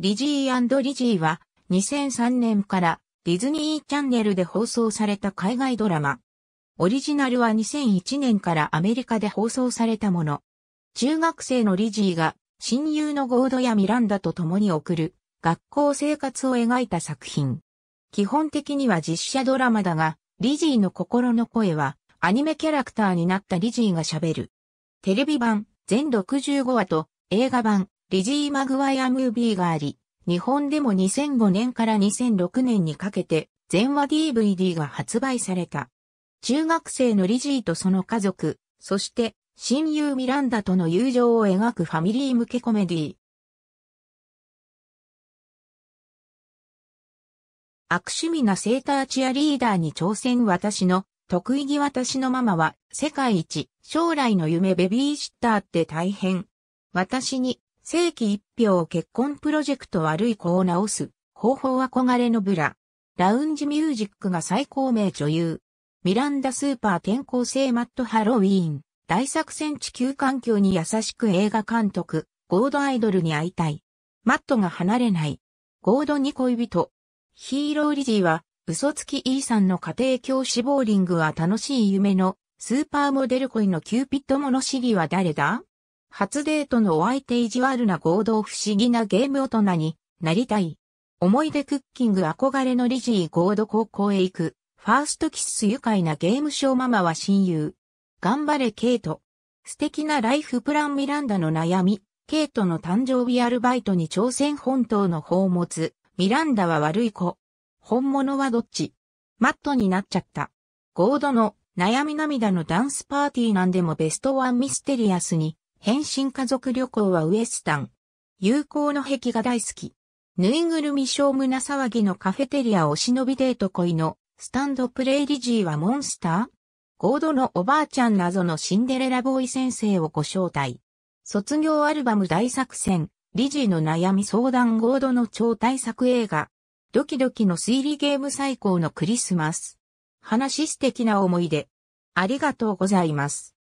リジーリジーは2003年からディズニーチャンネルで放送された海外ドラマ。オリジナルは2001年からアメリカで放送されたもの。中学生のリジーが親友のゴードやミランダと共に送る学校生活を描いた作品。基本的には実写ドラマだが、リジーの心の声はアニメキャラクターになったリジーが喋る。テレビ版全65話と映画版リジー・マグワイアムービーがあり、日本でも2005年から2006年にかけて全話 DVD が発売された。中学生のリジーとその家族、そして親友ミランダとの友情を描くファミリー向けコメディ悪趣味なセーターチアリーダーに挑戦私の得意義私のママは世界一将来の夢ベビーシッターって大変。私に正規一票結婚プロジェクト悪い子を直す、方法憧れのブラ。ラウンジミュージックが最高名女優。ミランダスーパー転校生マットハロウィーン。大作戦地球環境に優しく映画監督。ゴードアイドルに会いたい。マットが離れない。ゴードに恋人。ヒーローリジーは、嘘つきーさんの家庭教師ボーリングは楽しい夢の、スーパーモデル恋のキューピッド物知りは誰だ初デートのお相手意地悪な合同不思議なゲーム大人になりたい。思い出クッキング憧れのリジーゴード高校へ行く。ファーストキッス愉快なゲームショーママは親友。頑張れケイト。素敵なライフプランミランダの悩み。ケイトの誕生日アルバイトに朝鮮本島の宝物。ミランダは悪い子。本物はどっちマットになっちゃった。ゴードの悩み涙のダンスパーティーなんでもベストワンミステリアスに変身家族旅行はウエスタン。友好の壁が大好き。ぬいぐるみ小胸騒ぎのカフェテリアお忍びデート恋のスタンドプレイリジーはモンスターゴードのおばあちゃん謎のシンデレラボーイ先生をご招待。卒業アルバム大作戦、リジーの悩み相談ゴードの超大作映画。ドキドキの推理ゲーム最高のクリスマス。話素敵な思い出。ありがとうございます。